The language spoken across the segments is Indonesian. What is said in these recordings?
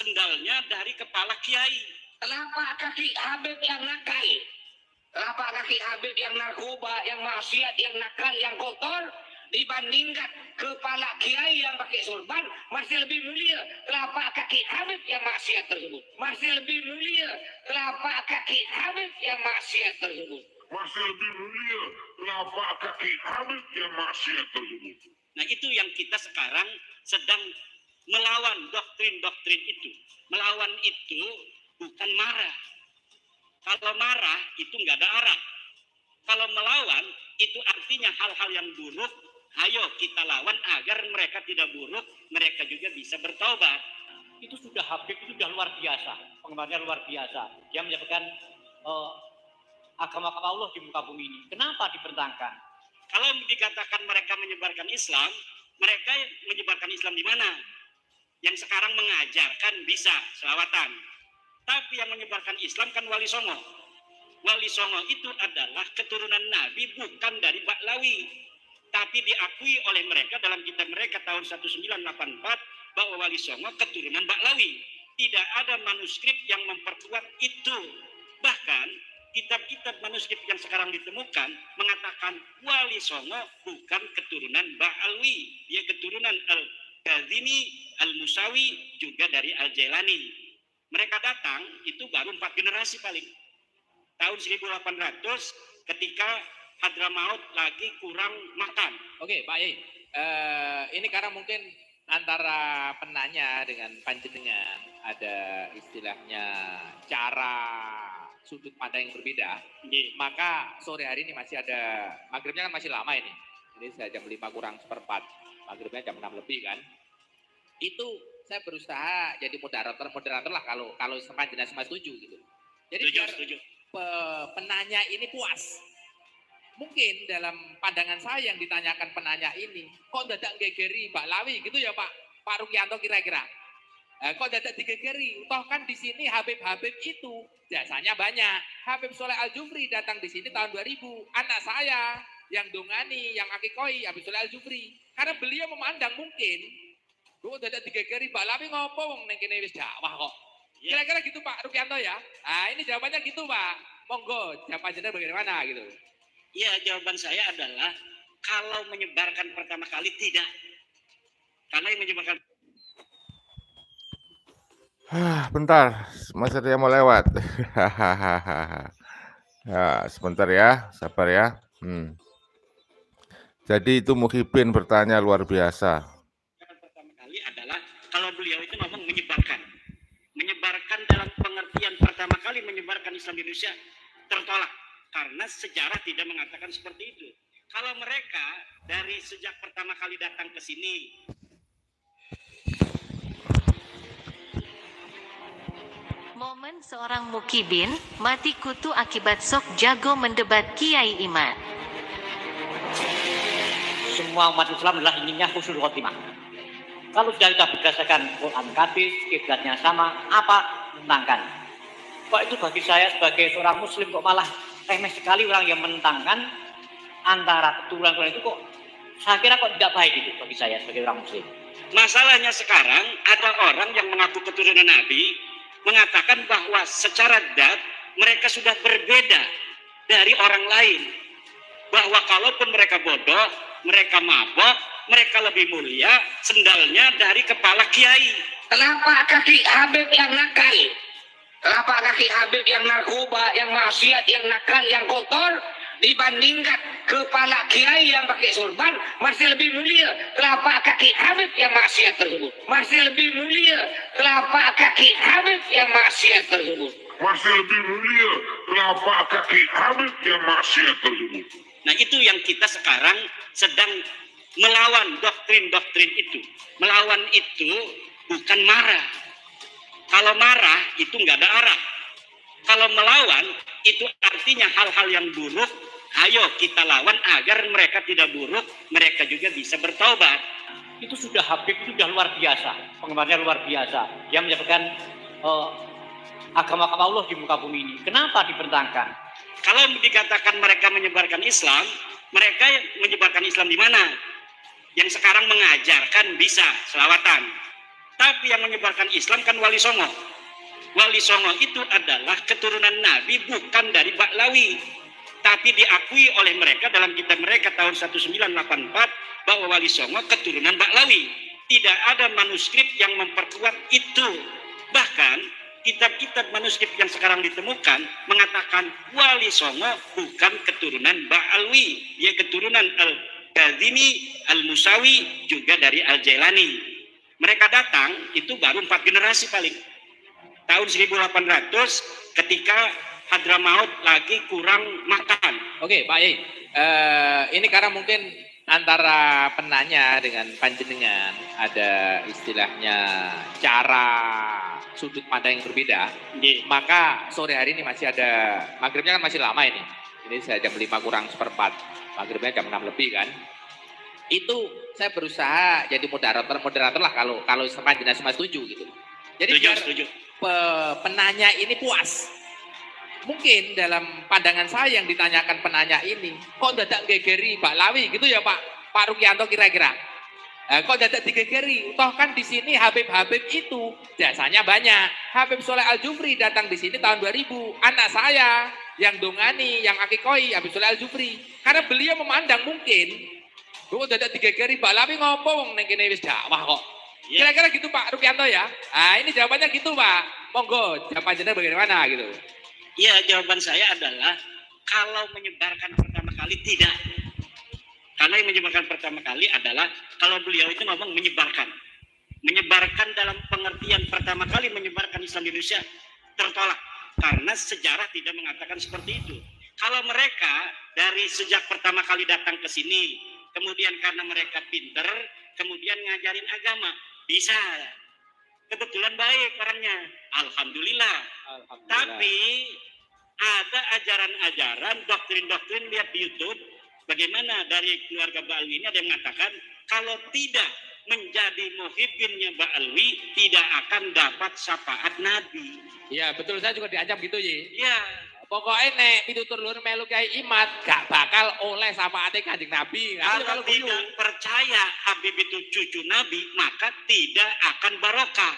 sendalnya dari kepala kiai. Kenapa kaki Habib yang nakal. Kenapa kaki Habib yang narkoba, yang maksiat, yang nakal, yang kotor dibandingkan kepala kiai yang pakai sorban masih lebih mulia telapak kaki Habib yang maksiat tersebut. Masih lebih mulia telapak kaki Habib yang maksiat tersebut. Masih lebih mulia telapak kaki Habib yang maksiat tersebut. Nah itu yang kita sekarang sedang melawan doktrin-doktrin itu. Melawan itu bukan marah. Kalau marah itu nggak ada arah. Kalau melawan itu artinya hal-hal yang buruk. Ayo kita lawan agar mereka tidak buruk, mereka juga bisa bertobat. Itu sudah Habib itu sudah luar biasa, pengembarnya luar biasa. Dia menyebabkan uh, agama Allah di muka bumi ini. Kenapa dipertentangkan? Kalau dikatakan mereka menyebarkan Islam, mereka menyebarkan Islam di mana? yang sekarang mengajarkan bisa selawatan. Tapi yang menyebarkan Islam kan Wali Songo. Wali Songo itu adalah keturunan Nabi bukan dari Baklawi. Tapi diakui oleh mereka dalam kitab mereka tahun 1984 bahwa Wali Songo keturunan Baklawi. Tidak ada manuskrip yang memperkuat itu. Bahkan kitab-kitab manuskrip yang sekarang ditemukan mengatakan Wali Songo bukan keturunan Baklawi. dia keturunan Al Kazini, Al-Musawi, juga dari Al-Jailani. Mereka datang itu baru empat generasi paling. Tahun 1800 ketika Hadramaut lagi kurang makan. Oke, okay, Pak Yai. e, ini karena mungkin antara penanya dengan panjenengan ada istilahnya cara sudut pandang yang berbeda. Yeah. Maka sore hari ini masih ada maghribnya kan masih lama ini. Ini saya jam 5 kurang seperempat maghribnya jam 6 lebih kan itu saya berusaha jadi moderator moderator lah kalau kalau sepanjang saya setuju gitu jadi setuju, biar setuju. Pe, penanya ini puas mungkin dalam pandangan saya yang ditanyakan penanya ini kok dadak Pak Lawi gitu ya Pak Pak Rukianto kira-kira eh, kok dadak digegeri toh kan di sini Habib-Habib itu jasanya banyak Habib Soleh Al Jufri datang di sini tahun 2000 anak saya yang dongani, yang akikoi, Abu al-jubri, Karena beliau memandang mungkin, gue udah ada tiga kali, Mbak Lawi ngopo, wong neng kene wis dakwah kok. Iya. Kira-kira gitu Pak Rukianto ya. Ah ini jawabannya gitu Pak. Monggo, jawaban jenderal bagaimana gitu. Iya, jawaban saya adalah kalau menyebarkan pertama kali tidak. Karena yang menyebarkan Ah, bentar, Mas dia mau lewat. ya, sebentar ya, sabar ya. Hmm. Jadi itu Muhibin bertanya luar biasa. Pertama kali adalah kalau beliau itu ngomong menyebarkan. Menyebarkan dalam pengertian pertama kali menyebarkan Islam di Indonesia tertolak. Karena sejarah tidak mengatakan seperti itu. Kalau mereka dari sejak pertama kali datang ke sini, Momen seorang mukibin mati kutu akibat sok jago mendebat Kiai Iman semua umat Islam adalah inginnya khusus khotimah. Kalau sudah kita berdasarkan Quran hadis, kiblatnya sama, apa menentangkan? Kok itu bagi saya sebagai seorang muslim kok malah remeh sekali orang yang menentangkan antara keturunan-keturunan itu kok saya kira kok tidak baik itu bagi saya sebagai orang muslim. Masalahnya sekarang ada orang yang mengaku keturunan Nabi mengatakan bahwa secara dat mereka sudah berbeda dari orang lain bahwa kalaupun mereka bodoh, mereka mabok, mereka lebih mulia sendalnya dari kepala kiai. Kenapa kaki Habib yang nakal? Kenapa kaki Habib yang narkoba, yang maksiat, yang nakal, yang kotor dibandingkan kepala kiai yang pakai sorban masih lebih mulia Kenapa kaki Habib yang maksiat tersebut masih lebih mulia Kenapa kaki Habib yang maksiat tersebut masih lebih mulia kenapa kaki Habib yang maksiat tersebut Nah itu yang kita sekarang sedang melawan doktrin-doktrin itu. Melawan itu bukan marah. Kalau marah itu nggak ada arah. Kalau melawan itu artinya hal-hal yang buruk. Ayo kita lawan agar mereka tidak buruk, mereka juga bisa bertobat. Itu sudah Habib itu sudah luar biasa, penggemarnya luar biasa. Dia menyebabkan uh, eh, agama Allah di muka bumi ini. Kenapa dipertentangkan? Kalau dikatakan mereka menyebarkan Islam, mereka menyebarkan Islam di mana? Yang sekarang mengajarkan bisa selawatan. Tapi yang menyebarkan Islam kan Wali Songo. Wali Songo itu adalah keturunan Nabi bukan dari Baklawi. Tapi diakui oleh mereka dalam kitab mereka tahun 1984 bahwa Wali Songo keturunan Baklawi. Tidak ada manuskrip yang memperkuat itu. Bahkan kitab-kitab manuskrip yang sekarang ditemukan mengatakan Wali Songo bukan keturunan Ba'alwi. Dia keturunan Al-Kazimi, Al-Musawi, juga dari Al-Jailani. Mereka datang itu baru empat generasi paling. Tahun 1800 ketika Hadramaut lagi kurang makan. Oke, Pak Yai. Uh, ini karena mungkin antara penanya dengan panjenengan ada istilahnya cara sudut pandang yang berbeda. Yeah. Maka sore hari ini masih ada maghribnya kan masih lama ini. Ini saya jam 5 kurang seperempat. Maghribnya jam 6 lebih kan. Itu saya berusaha jadi moderator moderator lah kalau kalau sepanjang semua setuju gitu. Jadi setuju, biar setuju. Pe, penanya ini puas mungkin dalam pandangan saya yang ditanyakan penanya ini, kok tidak dadak gegeri Lawi? gitu ya Pak Pak Rukianto kira-kira? Eh, kok dadak digegeri? Toh kan di sini Habib-Habib itu jasanya banyak. Habib Soleh Al Jufri datang di sini tahun 2000. Anak saya yang dongani, yang Koi, Habib Soleh Al Jufri. Karena beliau memandang mungkin kok dadak digegeri Lawi ngomong neng kini wis dakwah kok. Iya. Kira-kira gitu Pak Rukianto ya. Ah ini jawabannya gitu Pak. Monggo, jawabannya bagaimana gitu. Ya, jawaban saya adalah kalau menyebarkan pertama kali tidak. Karena yang menyebarkan pertama kali adalah kalau beliau itu ngomong menyebarkan. Menyebarkan dalam pengertian pertama kali menyebarkan Islam di Indonesia tertolak. Karena sejarah tidak mengatakan seperti itu. Kalau mereka dari sejak pertama kali datang ke sini, kemudian karena mereka pinter, kemudian ngajarin agama, bisa kebetulan baik orangnya. Alhamdulillah. Alhamdulillah. Tapi ada ajaran-ajaran, doktrin-doktrin lihat di YouTube. Bagaimana dari keluarga Ba'alwi ini ada yang mengatakan kalau tidak menjadi muhibbinnya Ba'alwi tidak akan dapat syafaat Nabi. Iya betul saya juga diajak gitu Ji. Iya Pokoknya nek pitutur luhur melu kiai imat gak bakal oleh sama ate kanjeng Nabi. Nah, kalau tidak percaya Habib itu cucu Nabi, maka tidak akan barokah.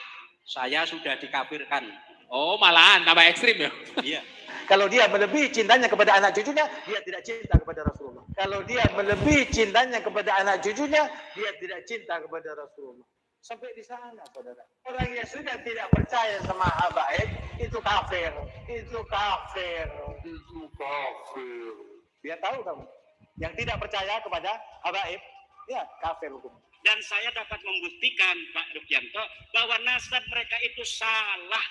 Saya sudah dikafirkan. Oh, malahan tambah ekstrim ya. Iya. Kalau dia melebihi cintanya kepada anak cucunya, dia tidak cinta kepada Rasulullah. Kalau dia melebihi cintanya kepada anak cucunya, dia tidak cinta kepada Rasulullah. Sampai di sana, saudara. Orang yang sudah tidak percaya sama habaib, itu kafir. Itu kafir. Itu kafir. Dia tahu kamu. Yang tidak percaya kepada habaib, ya kafir hukum. Dan saya dapat membuktikan, Pak Dukianto, bahwa nasab mereka itu salah.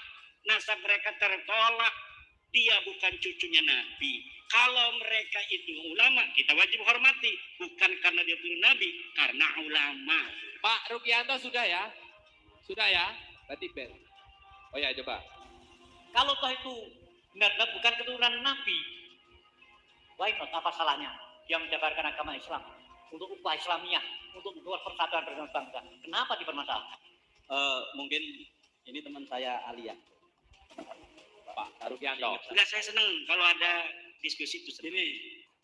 Nasab mereka tertolak dia bukan cucunya Nabi. Kalau mereka itu ulama, kita wajib hormati. Bukan karena dia punya Nabi, karena ulama. Pak Rukianto sudah ya? Sudah ya? Berarti ber. Oh ya, coba. Kalau toh itu benar-benar bukan keturunan Nabi, why not? Apa salahnya? Dia menjabarkan agama Islam untuk upah Islamiah, untuk membuat persatuan bangsa. Kenapa dipermasalahkan? Uh, mungkin ini teman saya Alia. Pak iya, Enggak, saya senang kalau ada diskusi itu. Ini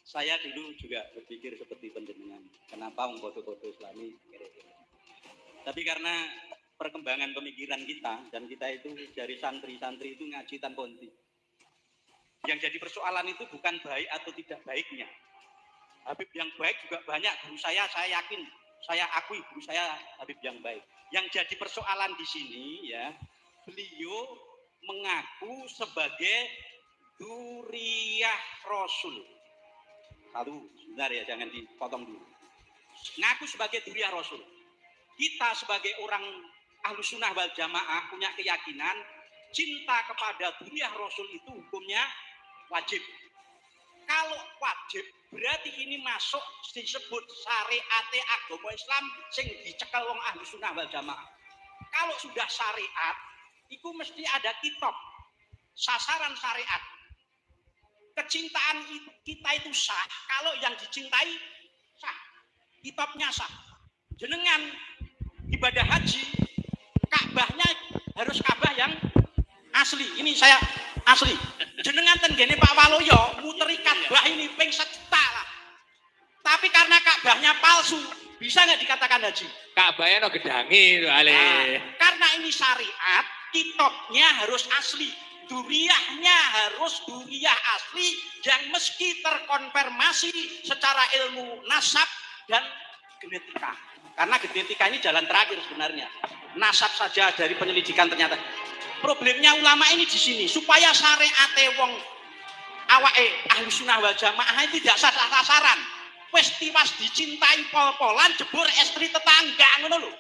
saya dulu juga berpikir seperti penjenengan. Kenapa mengkodo foto Islami? Tapi karena perkembangan pemikiran kita dan kita itu dari santri-santri itu ngaji tanpa henti. Yang jadi persoalan itu bukan baik atau tidak baiknya. Habib yang baik juga banyak guru saya, saya yakin, saya akui guru saya Habib yang baik. Yang jadi persoalan di sini ya, beliau mengaku sebagai duriah rasul. Lalu sebentar ya, jangan dipotong dulu. Ngaku sebagai duriah rasul. Kita sebagai orang ahlu sunnah wal jamaah punya keyakinan cinta kepada duriah rasul itu hukumnya wajib. Kalau wajib berarti ini masuk disebut syariat agama Islam sing dicekel wong ahlu sunnah wal jamaah. Kalau sudah syariat Iku mesti ada kitab sasaran syariat. Kecintaan kita itu sah kalau yang dicintai sah. Kitabnya sah. Jenengan ibadah haji, Ka'bahnya harus Ka'bah yang asli. Ini saya asli. Jenengan tenggene Pak Waloyo muteri Ka'bah ini ping sejuta lah. Tapi karena Ka'bahnya palsu, bisa nggak dikatakan haji? Ka'bahnya no gedangi, nah, Karena ini syariat, Kitabnya harus asli, duriahnya harus duriah asli yang meski terkonfirmasi secara ilmu nasab dan genetika. Karena genetika ini jalan terakhir sebenarnya. Nasab saja dari penyelidikan ternyata. Problemnya ulama ini di sini supaya ate wong e ahli sunnah wal jamaah ini tidak salah sasaran. peristiwa dicintai pol-polan jebur istri tetangga ngono loh.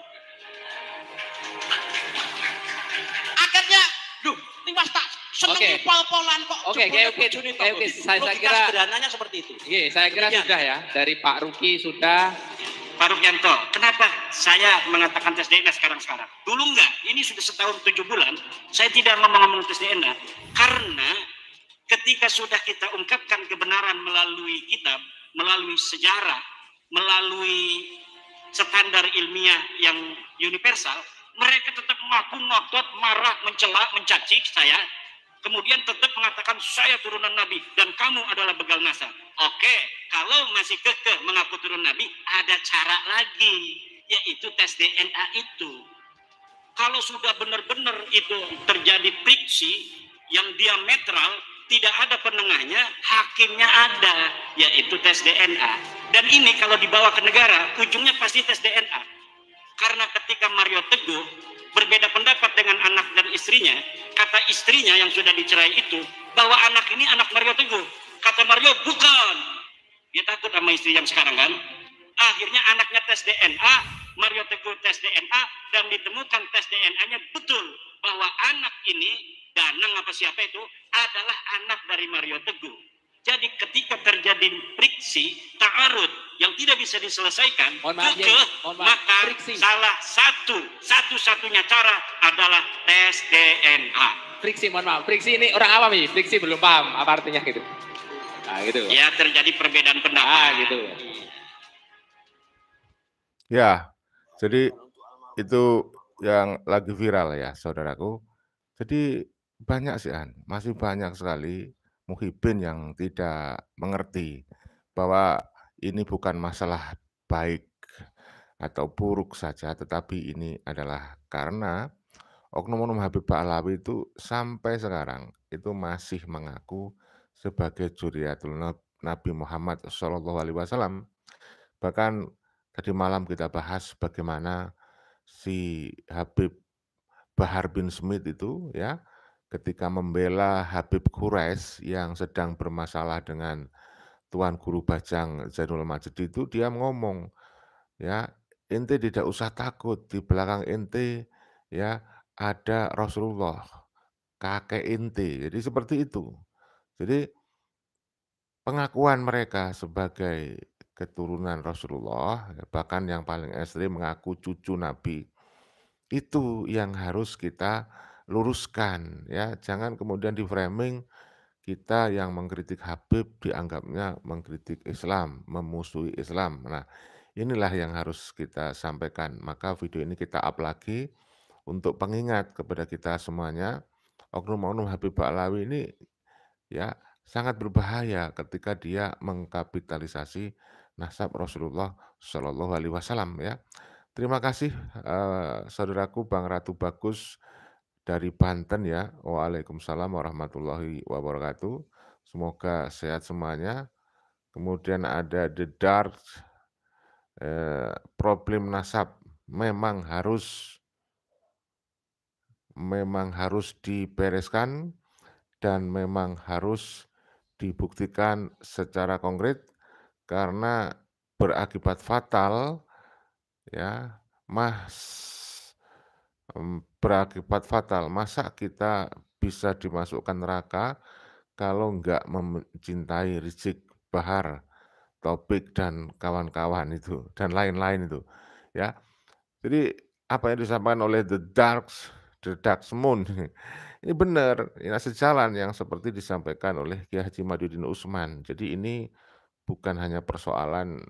Oke, okay. pol-polan kok. Oke, oke, oke. Oke, saya, saya kira sederhananya seperti itu. Iya, saya kira Demikian. sudah ya. Dari Pak Ruki sudah Pak Rukianto, kenapa saya mengatakan tes DNA sekarang-sekarang? Dulu enggak, ini sudah setahun tujuh bulan, saya tidak ngomong-ngomong tes DNA, karena ketika sudah kita ungkapkan kebenaran melalui kitab, melalui sejarah, melalui standar ilmiah yang universal, mereka tetap mengaku, ngotot, marah, mencela, mencaci saya kemudian tetap mengatakan saya turunan Nabi dan kamu adalah begal masa. Oke, kalau masih kekeh mengaku turun Nabi, ada cara lagi, yaitu tes DNA itu. Kalau sudah benar-benar itu terjadi friksi yang diametral, tidak ada penengahnya, hakimnya ada, yaitu tes DNA. Dan ini kalau dibawa ke negara, ujungnya pasti tes DNA. Karena ketika Mario Teguh berbeda pendapat dengan anak dan istrinya, kata istrinya yang sudah dicerai itu bahwa anak ini anak Mario Teguh. Kata Mario bukan. Dia takut sama istri yang sekarang kan. Akhirnya anaknya tes DNA, Mario Teguh tes DNA dan ditemukan tes DNA-nya betul bahwa anak ini Danang apa siapa itu adalah anak dari Mario Teguh. Jadi ketika terjadi friksi, ta'arud yang tidak bisa diselesaikan, maaf, maka friksi. salah satu, satu-satunya cara adalah tes DNA. Friksi, mohon maaf. Friksi ini orang awam nih? friksi belum paham apa artinya gitu. Nah, gitu. Ya, terjadi perbedaan pendapat. Ah, gitu. Ya, jadi itu yang lagi viral ya, saudaraku. Jadi banyak sih, An. Masih banyak sekali muhibin yang tidak mengerti bahwa ini bukan masalah baik atau buruk saja, tetapi ini adalah karena oknum-oknum Habib Alawi itu sampai sekarang itu masih mengaku sebagai juriatul Nabi Muhammad Shallallahu Alaihi Wasallam. Bahkan tadi malam kita bahas bagaimana si Habib Bahar bin Smith itu ya ketika membela Habib Quraisy yang sedang bermasalah dengan Tuan Guru Bajang Zainul Majid itu dia ngomong ya ente tidak usah takut di belakang ente ya ada Rasulullah kakek ente jadi seperti itu jadi pengakuan mereka sebagai keturunan Rasulullah bahkan yang paling ekstrim mengaku cucu Nabi itu yang harus kita luruskan ya, jangan kemudian di framing kita yang mengkritik Habib dianggapnya mengkritik Islam, memusuhi Islam. Nah, inilah yang harus kita sampaikan. Maka video ini kita up lagi untuk pengingat kepada kita semuanya. Oknum-oknum Habib Ba'lawi ini ya sangat berbahaya ketika dia mengkapitalisasi nasab Rasulullah Shallallahu Alaihi Wasallam ya. Terima kasih eh, saudaraku Bang Ratu Bagus dari Banten ya. Waalaikumsalam warahmatullahi wabarakatuh. Semoga sehat semuanya. Kemudian ada the dark eh, problem nasab memang harus memang harus dibereskan dan memang harus dibuktikan secara konkret karena berakibat fatal ya mas berakibat fatal. Masa kita bisa dimasukkan neraka kalau enggak mencintai Rizik Bahar, Topik dan kawan-kawan itu dan lain-lain itu ya. Jadi apa yang disampaikan oleh The Darks, The Darks Moon ini benar, ini sejalan yang seperti disampaikan oleh Kiai Haji Madudin Usman. Jadi ini bukan hanya persoalan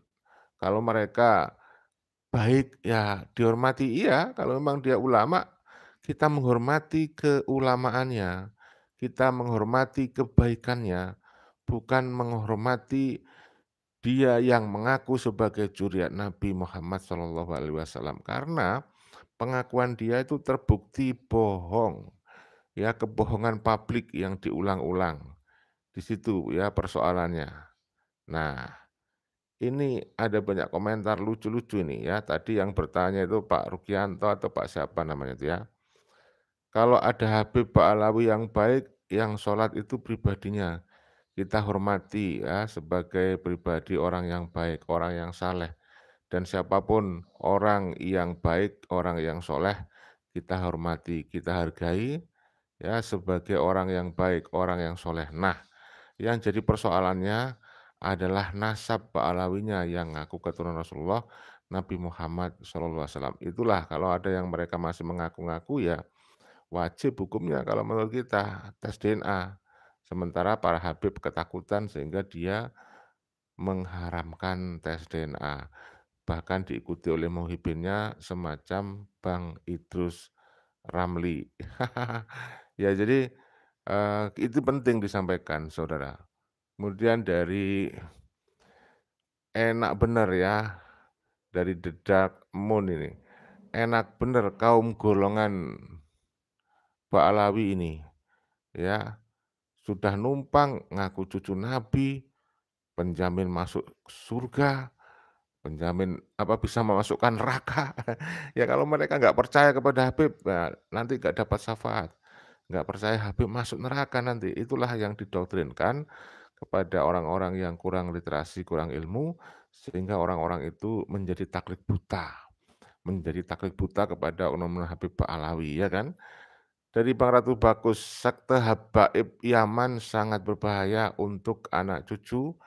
kalau mereka baik ya dihormati iya kalau memang dia ulama kita menghormati keulamaannya kita menghormati kebaikannya bukan menghormati dia yang mengaku sebagai juriat Nabi Muhammad Shallallahu Alaihi Wasallam karena pengakuan dia itu terbukti bohong ya kebohongan publik yang diulang-ulang di situ ya persoalannya nah ini ada banyak komentar lucu-lucu nih ya. Tadi yang bertanya itu Pak Rukianto atau Pak siapa namanya itu ya. Kalau ada Habib Pak Alawi yang baik, yang sholat itu pribadinya. Kita hormati ya sebagai pribadi orang yang baik, orang yang saleh. Dan siapapun orang yang baik, orang yang soleh, kita hormati, kita hargai ya sebagai orang yang baik, orang yang soleh. Nah, yang jadi persoalannya, adalah nasab Ba'alawinya yang ngaku keturunan Rasulullah Nabi Muhammad SAW. Itulah kalau ada yang mereka masih mengaku-ngaku ya wajib hukumnya kalau menurut kita tes DNA. Sementara para Habib ketakutan sehingga dia mengharamkan tes DNA. Bahkan diikuti oleh muhibinnya semacam Bang Idrus Ramli. ya jadi eh, itu penting disampaikan saudara Kemudian dari enak bener ya, dari dedak moon ini. Enak bener kaum golongan Pak Alawi ini. Ya, sudah numpang ngaku cucu Nabi, penjamin masuk surga, penjamin apa bisa memasukkan neraka. ya kalau mereka nggak percaya kepada Habib, nah, nanti nggak dapat syafaat. Nggak percaya Habib masuk neraka nanti. Itulah yang didoktrinkan kepada orang-orang yang kurang literasi, kurang ilmu, sehingga orang-orang itu menjadi taklik buta, menjadi taklik buta kepada Unamun Habib Alawi, ya kan? Dari Bang Ratu Bakus, sekte Habaib Yaman sangat berbahaya untuk anak cucu,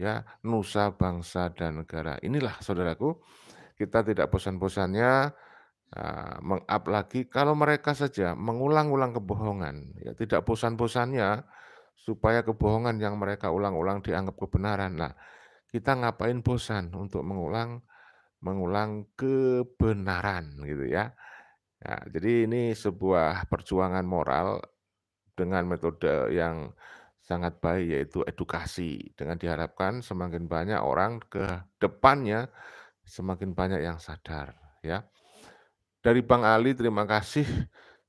ya nusa bangsa dan negara. Inilah saudaraku, kita tidak bosan-bosannya uh, ya, mengap lagi kalau mereka saja mengulang-ulang kebohongan, ya tidak bosan-bosannya supaya kebohongan yang mereka ulang-ulang dianggap kebenaran. Nah, kita ngapain bosan untuk mengulang mengulang kebenaran gitu ya. ya. jadi ini sebuah perjuangan moral dengan metode yang sangat baik yaitu edukasi dengan diharapkan semakin banyak orang ke depannya semakin banyak yang sadar ya. Dari Bang Ali terima kasih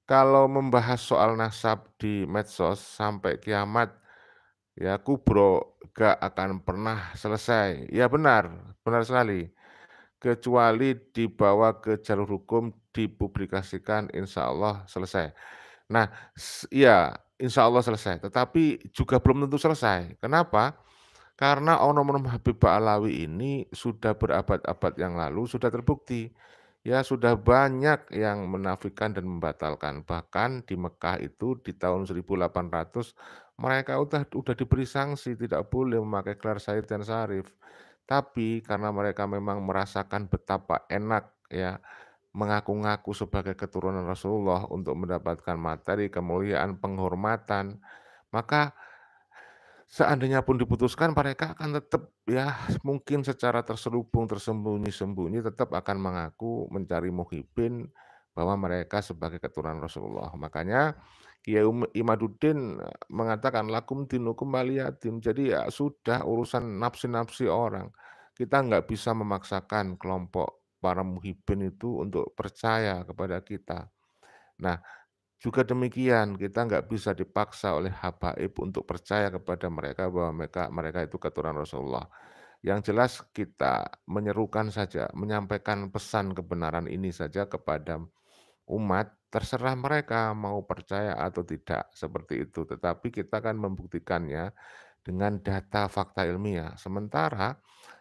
kalau membahas soal nasab di medsos sampai kiamat ya kubro gak akan pernah selesai. Ya benar, benar sekali. Kecuali dibawa ke jalur hukum dipublikasikan insya Allah selesai. Nah ya insya Allah selesai, tetapi juga belum tentu selesai. Kenapa? Karena onom-onom Habib Alawi ini sudah berabad-abad yang lalu sudah terbukti ya sudah banyak yang menafikan dan membatalkan. Bahkan di Mekah itu di tahun 1800 mereka sudah sudah diberi sanksi tidak boleh memakai gelar Said dan Syarif. Tapi karena mereka memang merasakan betapa enak ya mengaku-ngaku sebagai keturunan Rasulullah untuk mendapatkan materi kemuliaan penghormatan, maka seandainya pun diputuskan mereka akan tetap ya mungkin secara terselubung tersembunyi-sembunyi tetap akan mengaku mencari muhibin bahwa mereka sebagai keturunan Rasulullah. Makanya Kiai um-, Imaduddin eh, mengatakan lakum dinukum waliyadin. Jadi ya sudah urusan nafsi-nafsi orang. Kita nggak bisa memaksakan kelompok para muhibin itu untuk percaya kepada kita. Nah, juga demikian, kita nggak bisa dipaksa oleh habaib untuk percaya kepada mereka bahwa mereka mereka itu keturunan Rasulullah. Yang jelas kita menyerukan saja, menyampaikan pesan kebenaran ini saja kepada umat, terserah mereka mau percaya atau tidak seperti itu. Tetapi kita akan membuktikannya dengan data fakta ilmiah. Sementara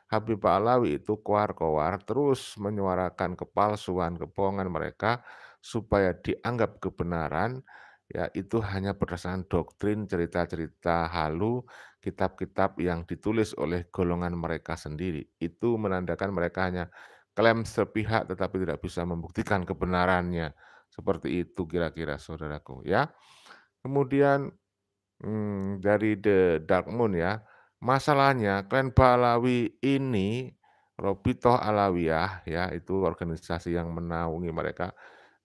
Habib Alawi itu kuar kuar terus menyuarakan kepalsuan, kebohongan mereka supaya dianggap kebenaran ya itu hanya berdasarkan doktrin cerita-cerita halu kitab-kitab yang ditulis oleh golongan mereka sendiri itu menandakan mereka hanya klaim sepihak tetapi tidak bisa membuktikan kebenarannya seperti itu kira-kira saudaraku ya kemudian hmm, dari the dark moon ya masalahnya klan Balawi ini Robito Alawiyah ya itu organisasi yang menaungi mereka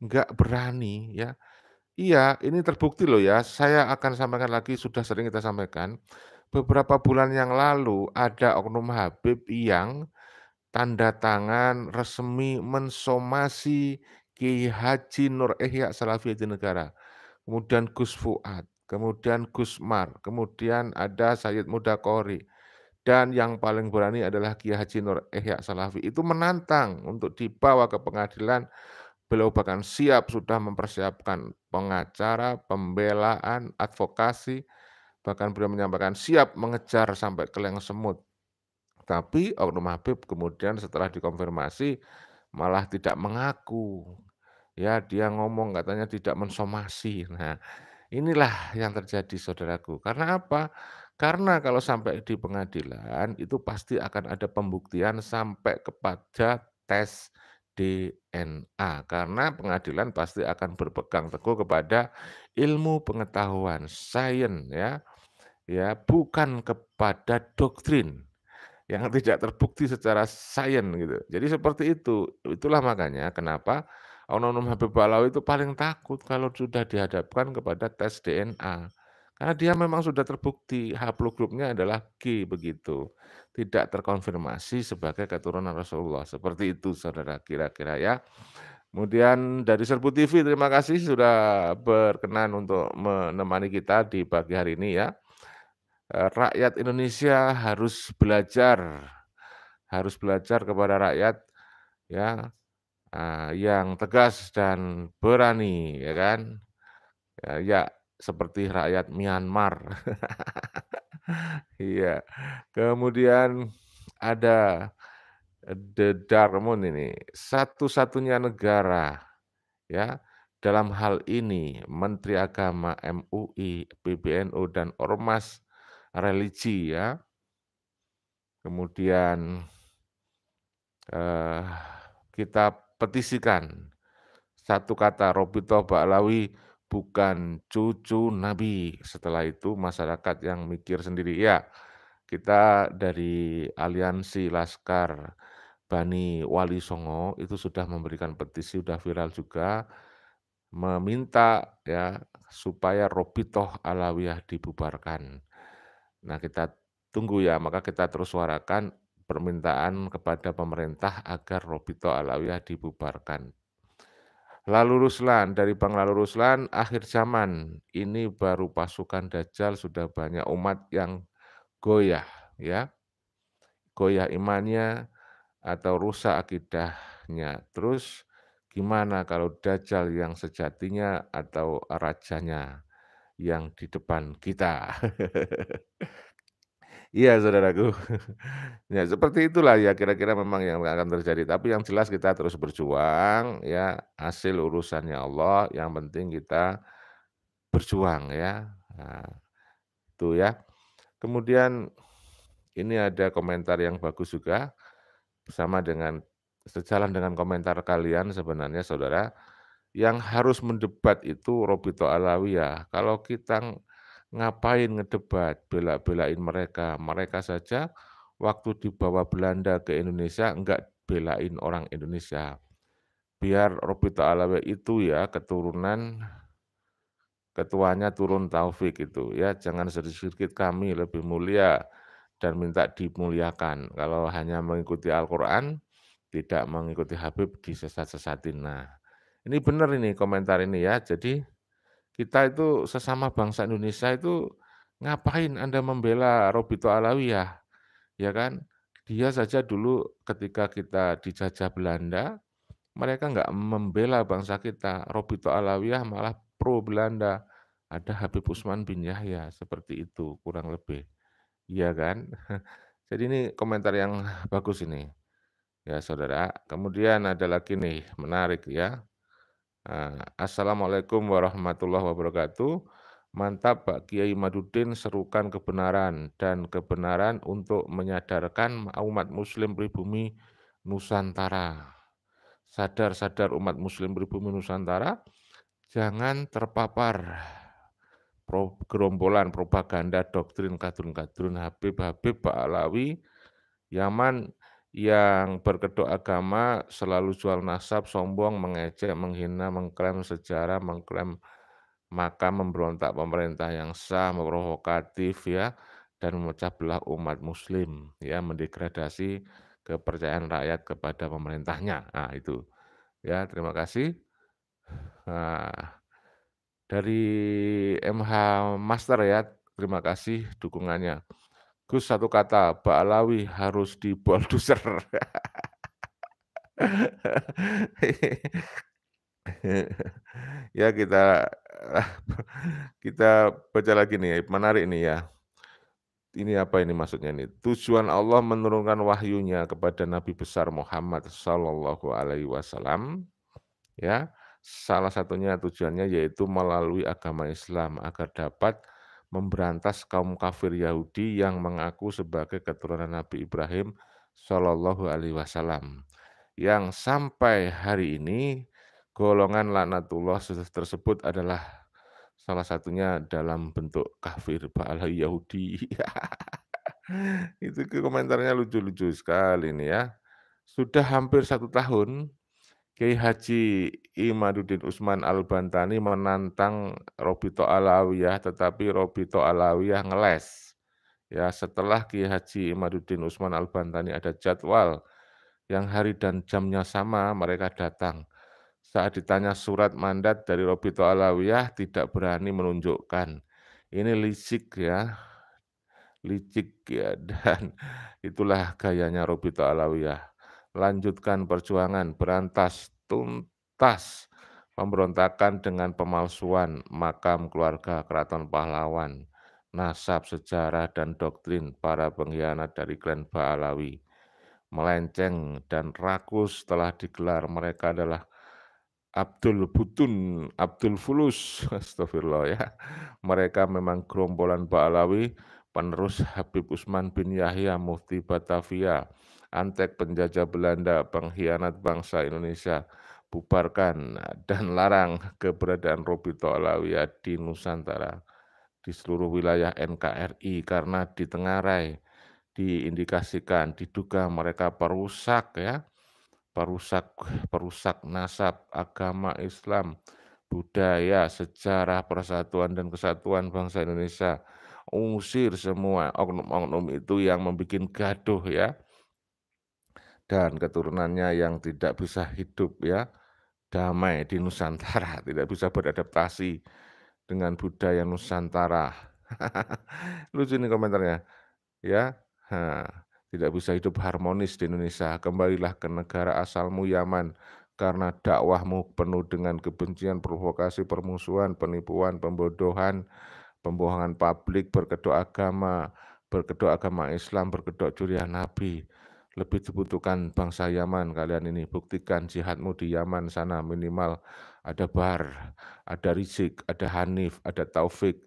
nggak berani ya. Iya, ini terbukti loh ya. Saya akan sampaikan lagi sudah sering kita sampaikan. Beberapa bulan yang lalu ada oknum Habib yang tanda tangan resmi mensomasi Kiai Haji Nur Salafi di Negara. Kemudian Gus Fuad, kemudian Gus Mar, kemudian ada Sayyid Kori Dan yang paling berani adalah Kiai Haji Nur Ehyak Salafi. Itu menantang untuk dibawa ke pengadilan Beliau bahkan siap sudah mempersiapkan pengacara, pembelaan, advokasi, bahkan beliau menyampaikan siap mengejar sampai ke leng semut. Tapi Oknum Habib kemudian setelah dikonfirmasi malah tidak mengaku. Ya, dia ngomong katanya tidak mensomasi. Nah, inilah yang terjadi saudaraku. Karena apa? Karena kalau sampai di pengadilan itu pasti akan ada pembuktian sampai kepada tes DNA karena pengadilan pasti akan berpegang teguh kepada ilmu pengetahuan sains ya ya bukan kepada doktrin yang tidak terbukti secara sains gitu. Jadi seperti itu. Itulah makanya kenapa Ononom Habib Balawi itu paling takut kalau sudah dihadapkan kepada tes DNA. Karena dia memang sudah terbukti haplogrupnya adalah G begitu. Tidak terkonfirmasi sebagai keturunan Rasulullah. Seperti itu saudara kira-kira ya. Kemudian dari Serbu TV terima kasih sudah berkenan untuk menemani kita di pagi hari ini ya. Eh, rakyat Indonesia harus belajar, harus belajar kepada rakyat ya eh, yang tegas dan berani ya kan. Ya, ya seperti rakyat Myanmar. Iya. Kemudian ada The Dark ini, satu-satunya negara ya dalam hal ini Menteri Agama MUI, PBNU dan ormas religi ya. Kemudian eh, kita petisikan satu kata Robito Baklawi bukan cucu Nabi. Setelah itu masyarakat yang mikir sendiri, ya kita dari aliansi Laskar Bani Wali Songo itu sudah memberikan petisi, sudah viral juga, meminta ya supaya Robitoh Alawiyah dibubarkan. Nah kita tunggu ya, maka kita terus suarakan permintaan kepada pemerintah agar Robito Alawiyah dibubarkan. Lalu Ruslan, dari Bang Lalu Ruslan, akhir zaman ini baru pasukan Dajjal sudah banyak umat yang goyah ya. Goyah imannya atau rusak akidahnya. Terus gimana kalau Dajjal yang sejatinya atau rajanya yang di depan kita? Iya, saudaraku. ya, seperti itulah ya kira-kira memang yang akan terjadi. Tapi yang jelas kita terus berjuang ya, hasil urusannya Allah, yang penting kita berjuang ya. Nah, itu ya. Kemudian ini ada komentar yang bagus juga sama dengan sejalan dengan komentar kalian sebenarnya saudara yang harus mendebat itu Robito Alawi ya. Kalau kita Ngapain ngedebat, bela-belain mereka. Mereka saja waktu dibawa Belanda ke Indonesia enggak belain orang Indonesia. Biar Robi Alawe itu ya keturunan ketuanya turun taufik itu ya jangan sedikit sedikit kami lebih mulia dan minta dimuliakan kalau hanya mengikuti Al-Quran tidak mengikuti Habib disesat-sesatin nah ini benar ini komentar ini ya jadi kita itu sesama bangsa Indonesia itu ngapain Anda membela Robito Alawiyah? Ya kan? Dia saja dulu ketika kita dijajah Belanda, mereka enggak membela bangsa kita. Robito Alawiyah malah pro Belanda. Ada Habib Usman bin Yahya, seperti itu kurang lebih. Iya kan? Jadi ini komentar yang bagus ini. Ya saudara, kemudian ada lagi nih, menarik ya. Nah, assalamualaikum warahmatullahi wabarakatuh. Mantap Pak Kiai Madudin serukan kebenaran dan kebenaran untuk menyadarkan umat muslim pribumi Nusantara. Sadar-sadar umat muslim pribumi Nusantara, jangan terpapar gerombolan propaganda doktrin kadrun-kadrun Habib Habib Pak Alawi Yaman yang berkedok agama selalu jual nasab, sombong, mengejek, menghina, mengklaim sejarah, mengklaim maka memberontak pemerintah yang sah, memprovokatif ya dan memecah belah umat muslim ya mendegradasi kepercayaan rakyat kepada pemerintahnya. Nah, itu. Ya, terima kasih. Nah, dari MH Master ya, terima kasih dukungannya. Gus satu kata, Ba'alawi harus di bulldozer. ya kita kita baca lagi nih, menarik nih ya. Ini apa ini maksudnya ini? Tujuan Allah menurunkan wahyunya kepada Nabi besar Muhammad Sallallahu Alaihi Wasallam, ya. Salah satunya tujuannya yaitu melalui agama Islam agar dapat memberantas kaum kafir Yahudi yang mengaku sebagai keturunan Nabi Ibrahim Shallallahu Alaihi Wasallam yang sampai hari ini golongan laknatullah tersebut adalah salah satunya dalam bentuk kafir bala Yahudi. itu komentarnya lucu-lucu sekali nih ya. Sudah hampir satu tahun Kiai Haji Imaduddin Usman Al-Bantani menantang Robito Alawiyah tetapi Robito Alawiyah ngeles. Ya, setelah Kiai Haji Imaduddin Usman Al-Bantani ada jadwal yang hari dan jamnya sama mereka datang. Saat ditanya surat mandat dari Robito Alawiyah tidak berani menunjukkan. Ini licik ya, licik ya dan itulah gayanya Robito Alawiyah lanjutkan perjuangan, berantas tuntas pemberontakan dengan pemalsuan makam keluarga keraton pahlawan, nasab sejarah dan doktrin para pengkhianat dari klan Baalawi. Melenceng dan rakus telah digelar, mereka adalah Abdul Butun, Abdul Fulus, astagfirullah ya. Mereka memang gerombolan Baalawi, penerus Habib Usman bin Yahya, Mufti Batavia, antek penjajah Belanda, pengkhianat bangsa Indonesia, bubarkan dan larang keberadaan Robito Alawiyah di Nusantara, di seluruh wilayah NKRI karena ditengarai, diindikasikan, diduga mereka perusak ya, perusak perusak nasab agama Islam, budaya, sejarah, persatuan dan kesatuan bangsa Indonesia. Usir semua oknum-oknum itu yang membuat gaduh ya dan keturunannya yang tidak bisa hidup ya damai di Nusantara, tidak bisa beradaptasi dengan budaya Nusantara. Lucu nih komentarnya. Ya, ha, tidak bisa hidup harmonis di Indonesia. Kembalilah ke negara asalmu Yaman karena dakwahmu penuh dengan kebencian, provokasi, permusuhan, penipuan, pembodohan, pembohongan publik, berkedok agama, berkedok agama Islam, berkedok curian Nabi lebih dibutuhkan bangsa Yaman kalian ini buktikan jihadmu di Yaman sana minimal ada Bar, ada Rizik, ada Hanif, ada Taufik,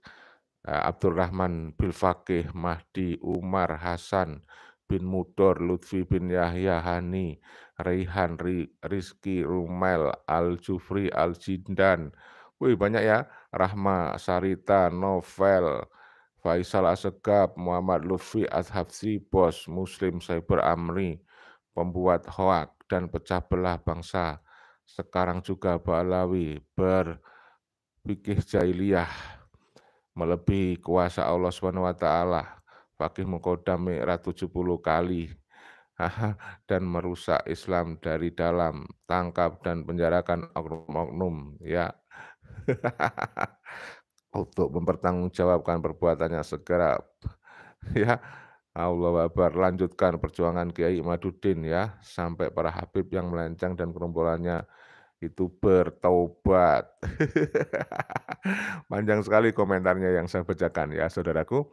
eh, Abdurrahman bilfakih Mahdi, Umar, Hasan bin Mudor, Lutfi bin Yahya, Hani, Raihan, Rizki, Rumel, Al-Jufri, Al-Jindan. Wih banyak ya, Rahma, Sarita, Novel, Faisal Asegab, Muhammad Lutfi Azhabsi, Bos, Muslim Cyber Amri, pembuat hoak dan pecah belah bangsa. Sekarang juga Balawi berpikir jahiliyah melebihi kuasa Allah Subhanahu wa taala. Fakih Mukodam 170 kali dan merusak Islam dari dalam, tangkap dan penjarakan oknum-oknum ya. untuk mempertanggungjawabkan perbuatannya segera ya Allah Akbar lanjutkan perjuangan Kiai Madudin ya sampai para Habib yang melenceng dan kerombolannya itu bertobat panjang sekali komentarnya yang saya bacakan ya saudaraku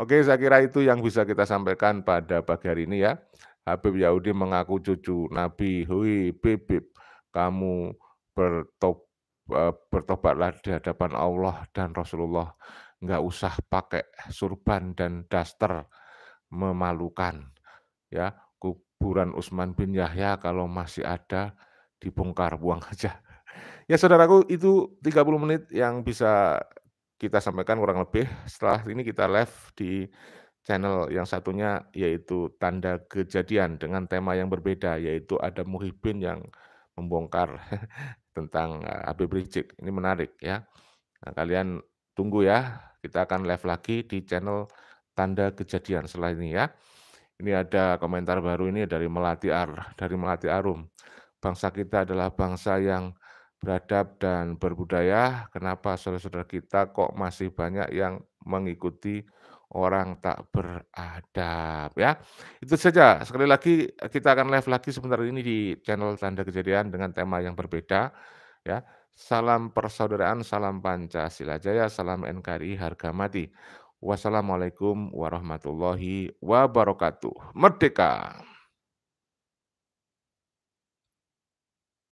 oke saya kira itu yang bisa kita sampaikan pada pagi hari ini ya Habib Yahudi mengaku cucu Nabi Hui Bibib kamu bertobat Eh, bertobatlah di hadapan Allah dan Rasulullah. Nggak usah pakai surban dan daster memalukan. Ya, kuburan Utsman bin Yahya kalau masih ada dibongkar buang aja. Ya saudaraku itu 30 menit yang bisa kita sampaikan kurang lebih. Setelah ini kita live di channel yang satunya yaitu tanda kejadian dengan tema yang berbeda yaitu ada muhibin yang membongkar tentang eh, Habib Rizik. Ini menarik ya. Nah, kalian tunggu ya. Kita akan live lagi di channel Tanda Kejadian setelah ini ya. Ini ada komentar baru ini dari Melati Ar, dari Melati Arum. Bangsa kita adalah bangsa yang beradab dan berbudaya. Kenapa saudara-saudara kita kok masih banyak yang mengikuti orang tak beradab ya. Itu saja. Sekali lagi kita akan live lagi sebentar ini di channel Tanda Kejadian dengan tema yang berbeda ya. Salam persaudaraan, salam Pancasila Jaya, salam NKRI harga mati. Wassalamualaikum warahmatullahi wabarakatuh. Merdeka!